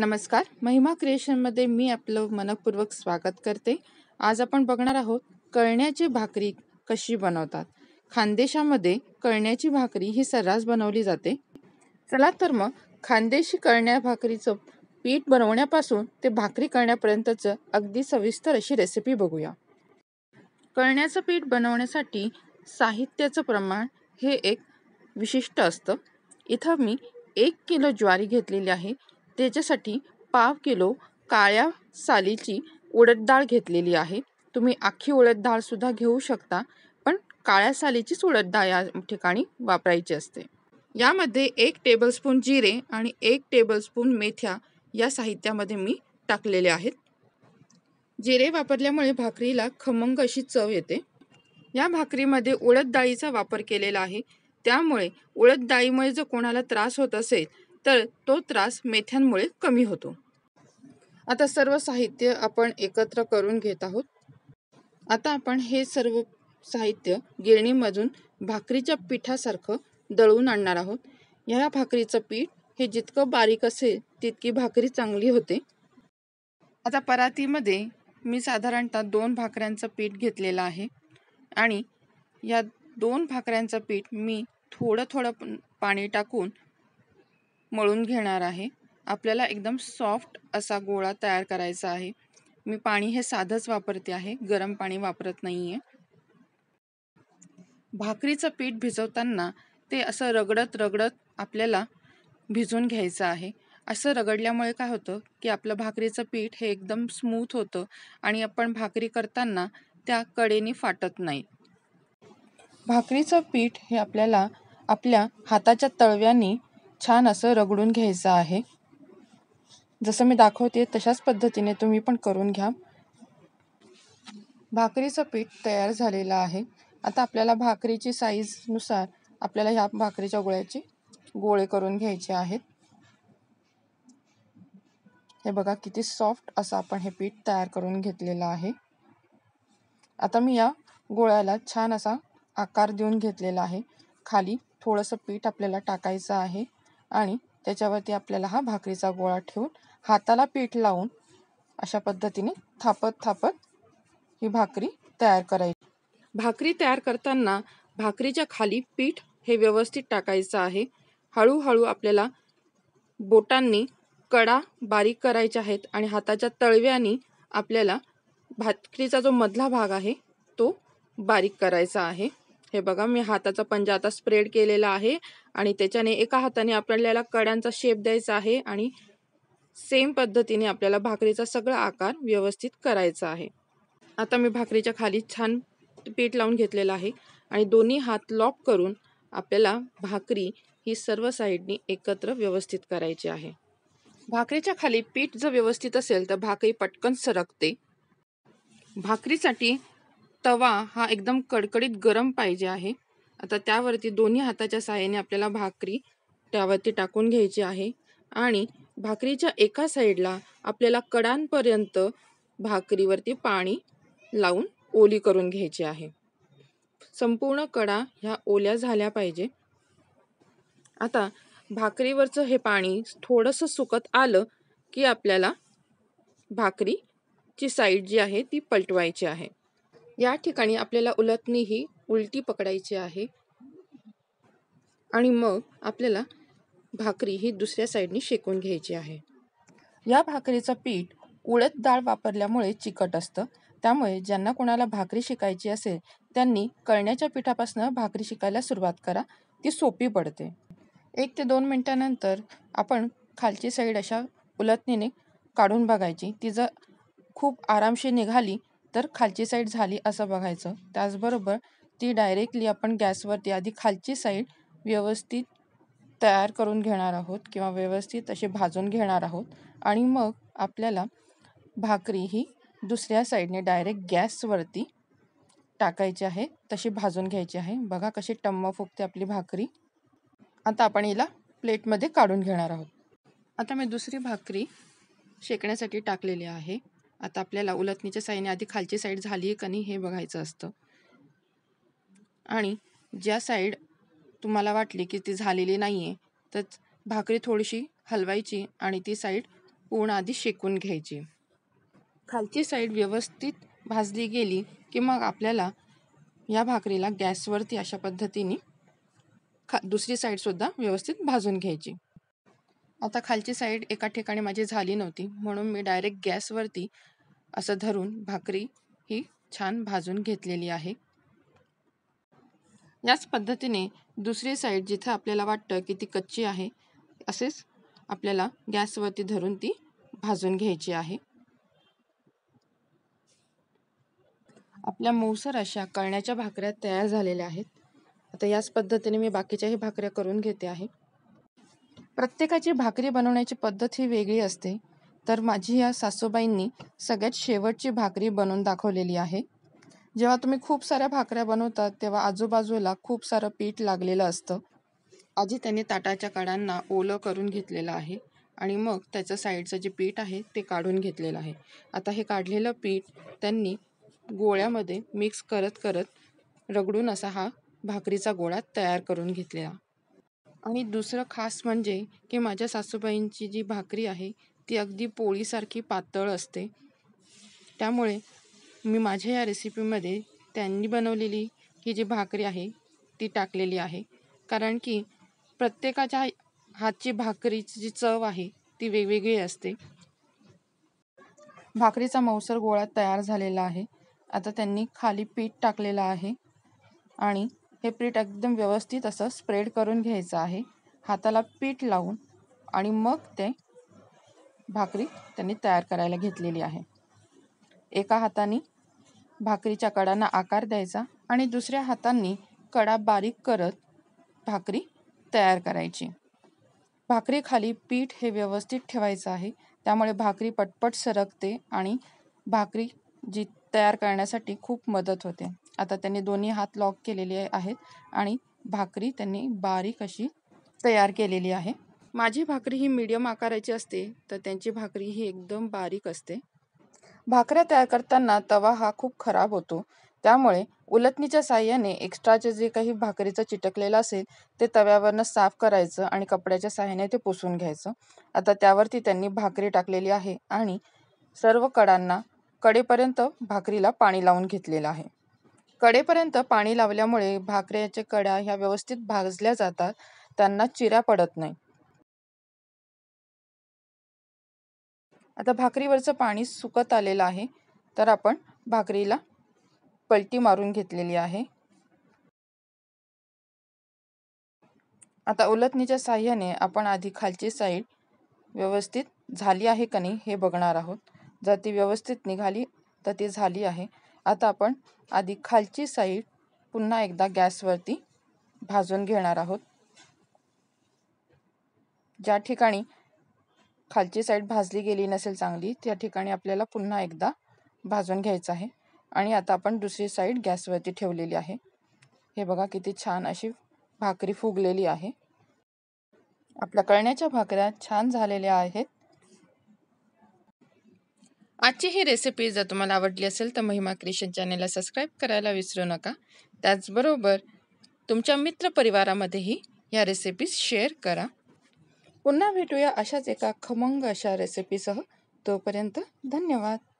नमस्कार महिमा क्रिएशनमध्ये मी आपलं मनपूर्वक स्वागत करते आज आपण बघणार आहोत कळण्याची भाकरी कशी बनवतात खानदेशामध्ये कळण्याची भाकरी ही सर्रास बनवली जाते चला तर मग खानदेशी कळण्या भाकरीचं पीठ बनवण्यापासून ते भाकरी करण्यापर्यंतचं अगदी सविस्तर अशी रेसिपी बघूया कळण्याचं पीठ बनवण्यासाठी साहित्याचं प्रमाण हे एक विशिष्ट असतं इथं मी एक किलो ज्वारी घेतलेली आहे त्याच्यासाठी पाव किलो काळ्या सालीची उडद डाळ घेतलेली आहे तुम्ही आखी उडद डाळ सुद्धा घेऊ शकता पण काळ्या सालीचीच उडद डाळ या ठिकाणी वापरायची असते यामध्ये एक टेबलस्पून जिरे आणि एक टेबलस्पून मेथ्या या साहित्यामध्ये मी टाकलेले आहेत जिरे वापरल्यामुळे भाकरीला खमंग अशी चव येते या भाकरीमध्ये उडद डाळीचा वापर केलेला आहे त्यामुळे उडद डाळीमुळे जर कोणाला त्रास होत असेल तर तो त्रास मेथ्यांमुळे कमी होतो आता सर्व साहित्य आपण एकत्र करून घेत आहोत आता आपण हे सर्व साहित्य गिरणीमधून भाकरीच्या पिठासारखं दळून आणणार आहोत ह्या भाकरीचं पीठ हे जितकं बारीक असेल तितकी भाकरी चांगली होते आता परातीमध्ये मी साधारणतः दोन भाकऱ्यांचं पीठ घेतलेलं आहे आणि या दोन भाकऱ्यांचं पीठ मी थोडं थोडं पाणी टाकून मळून घेणार आहे आपल्याला एकदम सॉफ्ट असा गोळा तयार करायचा आहे मी पाणी हे साधंच वापरते आहे गरम पाणी वापरत नाही आहे भाकरीचं पीठ भिजवताना ते असं रगडत रगडत आपल्याला भिजून घ्यायचं आहे असं रगडल्यामुळे काय होतं की आपलं भाकरीचं पीठ हे एकदम स्मूथ होतं आणि आपण भाकरी करताना त्या कडेने फाटत नाही भाकरीचं पीठ हे आपल्याला आपल्या हाताच्या तळव्यांनी छान असं रगडून घ्यायचं आहे जसं मी दाखवते तशाच पद्धतीने तुम्ही पण करून घ्या भाकरीचं पीठ तयार झालेलं आहे आता आपल्याला भाकरीची साईजनुसार आपल्याला ह्या भाकरीच्या गोळ्याची गोळे करून घ्यायचे आहेत हे बघा किती सॉफ्ट असं आपण हे पीठ तयार करून घेतलेलं आहे आता मी या गोळ्याला छान असा आकार देऊन घेतलेला आहे खाली थोडंसं पीठ आपल्याला टाकायचं आहे आणि त्याच्यावरती आपल्याला हा भाकरीचा गोळा ठेवून हाताला पीठ लावून अशा पद्धतीने थापत थापत ही भाकरी तयार करायची भाकरी तयार करताना भाकरीच्या खाली पीठ हे व्यवस्थित टाकायचं आहे हळूहळू आपल्याला बोटांनी कडा बारीक करायच्या आहेत आणि हाताच्या तळव्यानी आपल्याला भाकरीचा जो मधला भाग आहे तो बारीक करायचा आहे हे बघा मी हाताचा पंजा आता स्प्रेड केलेला आहे आणि त्याच्याने एका हाताने आपल्याला कड्यांचा शेप द्यायचा आहे आणि सेम पद्धतीने आपल्याला भाकरीचा सगळा आकार व्यवस्थित करायचा आहे आता मी भाकरीच्या खाली छान पीठ लावून घेतलेलं आहे आणि दोन्ही हात लॉक करून आपल्याला भाकरी ही सर्व साईडनी एकत्र व्यवस्थित करायची आहे भाकरीच्या खाली पीठ जर व्यवस्थित असेल तर भाकरी पटकन सरकते भाकरीसाठी तवा हा एकदम कडकडीत गरम पाहिजे आहे आता त्यावरती दोन्ही हाताच्या साहाय्याने आपल्याला भाकरी त्यावरती टाकून घ्यायची आहे आणि भाकरीच्या एका साईडला आपल्याला कडांपर्यंत भाकरीवरती पाणी लावून ओली करून घ्यायची आहे संपूर्ण कडा ह्या ओल्या झाल्या पाहिजे आता भाकरीवरचं हे पाणी थोडंसं सुकत आलं की आपल्याला भाकरीची साईड जी आहे ती पलटवायची आहे या ठिकाणी आपल्याला उलटणी ही उलटी पकडायची आहे आणि मग आपल्याला भाकरी ही दुसऱ्या साईडने शेकून घ्यायची आहे या भाकरीचं पीठ उडद डाळ वापरल्यामुळे चिकट असतं त्यामुळे ज्यांना कोणाला भाकरी शिकायची असेल त्यांनी कळण्याच्या पिठापासून भाकरी शिकायला सुरुवात करा ती सोपी पडते एक ते दोन मिनटानंतर आपण खालची साईड अशा उलटणीने काढून बघायची ती जर खूप आरामशी निघाली तर खालची साईड झाली असं बघायचं त्याचबरोबर ती डायरेक्टली आपण गॅसवरती आधी खालची साईड व्यवस्थित तयार करून घेणार आहोत किंवा व्यवस्थित असे भाजून घेणार आहोत आणि मग आपल्याला भाकरी ही दुसऱ्या साईडने डायरेक्ट गॅसवरती टाकायची आहे तशी भाजून घ्यायची आहे बघा कशी टम्म फुगते आपली भाकरी आता आपण हिला प्लेटमध्ये काढून घेणार आहोत आता मी दुसरी भाकरी शेकण्यासाठी टाकलेली आहे आता आपल्याला उलटणीच्या साईने आधी खालची साईड झाली आहे का नाही हे बघायचं असतं आणि ज्या साईड तुम्हाला वाटली की ती झालेली नाही आहे तर भाकरी थोडीशी हलवायची आणि ती साईड पूर्ण आधी शेकून घ्यायची खालची साईड व्यवस्थित भाजली गेली की मग आपल्याला या भाकरीला गॅसवरती अशा पद्धतीने खा दुसरी साईडसुद्धा व्यवस्थित भाजून घ्यायची आता खालची साईड एका ठिकाणी माझी झाली नव्हती म्हणून मी डायरेक्ट गॅसवरती असं धरून भाकरी ही छान भाजून घेतलेली आहे याच पद्धतीने दुसरी साईड जिथं आपल्याला वाटतं की ती कच्ची आहे असेच आपल्याला गॅसवरती धरून ती भाजून घ्यायची आहे आपल्या मऊसर अशा कळण्याच्या भाकऱ्या तयार झालेल्या आहेत आता याच पद्धतीने मी बाकीच्याही भाकऱ्या करून घेते आहे प्रत्येकाची भाकरी बनवण्याची पद्धत ही वेगळी असते तर माझी या सासूबाईंनी सगळ्यात शेवटची भाकरी बनवून दाखवलेली आहे जेव्हा तुम्ही खूप साऱ्या भाकऱ्या बनवतात तेव्हा आजूबाजूला खूप सारं पीठ लागलेलं असतं आधी त्यांनी ताटाच्या कडांना ओलं करून घेतलेलं आहे आणि मग त्याचं साईडचं जे पीठ आहे ते काढून घेतलेलं आहे आता हे काढलेलं पीठ त्यांनी गोळ्यामध्ये मिक्स करत करत रगडून असा हा भाकरीचा गोळा तयार करून घेतलेला आणि दुसरं खास म्हणजे की माझ्या सासूबाईंची जी भाकरी आहे ती अगदी पोळीसारखी पातळ असते त्यामुळे मी माझ्या या रेसिपीमध्ये त्यांनी बनवलेली ही जी भाकरी आहे ती टाकलेली आहे कारण की प्रत्येकाच्या हातची भाकरीची जी चव आहे ती वेगवेगळी असते भाकरीचा मांसर गोळा तयार झालेला आहे आता त्यांनी खाली पीठ टाकलेलं आहे आणि हे पीठ एकदम व्यवस्थित असं स्प्रेड करून घ्यायचं आहे हाताला पीठ लावून आणि मग ते भाकरी त्यांनी तयार करायला घेतलेली आहे एका हाताने भाकरीच्या कडांना आकार द्यायचा आणि दुसऱ्या हातांनी कडा बारीक करत भाकरी तयार करायची भाकरीखाली पीठ हे व्यवस्थित ठेवायचं आहे त्यामुळे भाकरी पटपट सरकते आणि भाकरी जी तयार करण्यासाठी खूप मदत होते आता त्यांनी दोन्ही हात लॉक केलेले आहेत आणि भाकरी त्यांनी बारीक अशी तयार केलेली आहे माझी भाकरी ही मीडियम आकाराची असते तर त्यांची भाकरी ही एकदम बारीक असते भाकऱ्या तयार करताना तवा हा खूप खराब होतो त्यामुळे उलटणीच्या साह्याने एक्स्ट्राचे जे काही भाकरीचं चिटकलेलं असेल ते तव्यावरनं साफ करायचं आणि कपड्याच्या साह्याने ते पुसून घ्यायचं आता त्यावरती त्यांनी भाकरी टाकलेली आहे आणि सर्व कडांना कडेपर्यंत भाकरीला पाणी लावून घेतलेलं आहे कडेपर्यंत पाणी लावल्यामुळे भाकऱ्याच्या कड्या ह्या व्यवस्थित भाजल्या जातात त्यांना चिरा पडत नाही आता भाकरीवरचं पाणी सुकत आलेलं आहे तर आपण भाकरीला पलटी मारून घेतलेली आहे आता उलटणीच्या साह्याने आपण आधी खालची साईड व्यवस्थित झाली आहे का नाही हे बघणार आहोत जर ती व्यवस्थित निघाली तर ती झाली आहे आता आपण आधी खालची साईड पुन्हा एकदा गॅसवरती भाजून घेणार आहोत ज्या ठिकाणी खालची साईड भाजली गेली नसेल चांगली त्या ठिकाणी आपल्याला पुन्हा एकदा भाजून घ्यायचं आहे आणि आता आपण दुसरी साईड गॅसवरती ठेवलेली आहे हे बघा किती छान अशी भाकरी फुगलेली आहे आपल्या कळण्याच्या भाकऱ्या छान झालेल्या आहेत आजची ही रेसिपी जर तुम्हाला आवडली असेल तर महिमा क्रिएशन चॅनेलला सबस्क्राईब करायला विसरू नका त्याचबरोबर तुमच्या मित्रपरिवारामध्येही या रेसिपीज शेअर करा पुन्हा भेटूया अशाच एका खमंग अशा रेसिपीसह तोपर्यंत धन्यवाद